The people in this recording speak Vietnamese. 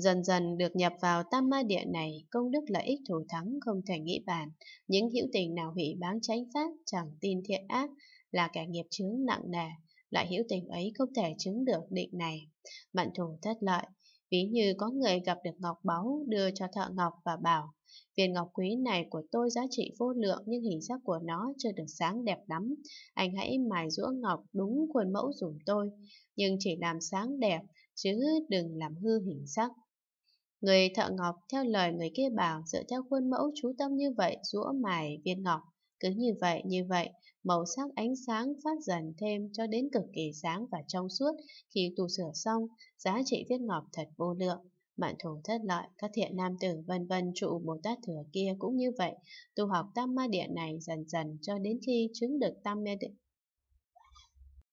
Dần dần được nhập vào tam ma địa này, công đức lợi ích thủ thắng không thể nghĩ bàn. Những hữu tình nào hủy bán tránh pháp, chẳng tin thiện ác, là kẻ nghiệp chướng nặng nề. Loại hữu tình ấy không thể chứng được định này. Mạn thù thất lợi, ví như có người gặp được ngọc báu đưa cho thợ ngọc và bảo, viên ngọc quý này của tôi giá trị vô lượng nhưng hình sắc của nó chưa được sáng đẹp lắm. Anh hãy mài rũa ngọc đúng khuôn mẫu dùng tôi, nhưng chỉ làm sáng đẹp chứ đừng làm hư hình sắc. Người thợ ngọc theo lời người kia bảo dựa theo khuôn mẫu chú tâm như vậy rũa mài viên ngọc. Cứ như vậy, như vậy, màu sắc ánh sáng phát dần thêm cho đến cực kỳ sáng và trong suốt. Khi tu sửa xong, giá trị viên ngọc thật vô lượng. Mạn thủ thất lợi, các thiện nam tử vân vân trụ Bồ Tát Thừa kia cũng như vậy. Tu học tam ma địa này dần dần cho đến khi chứng được tam ma địa,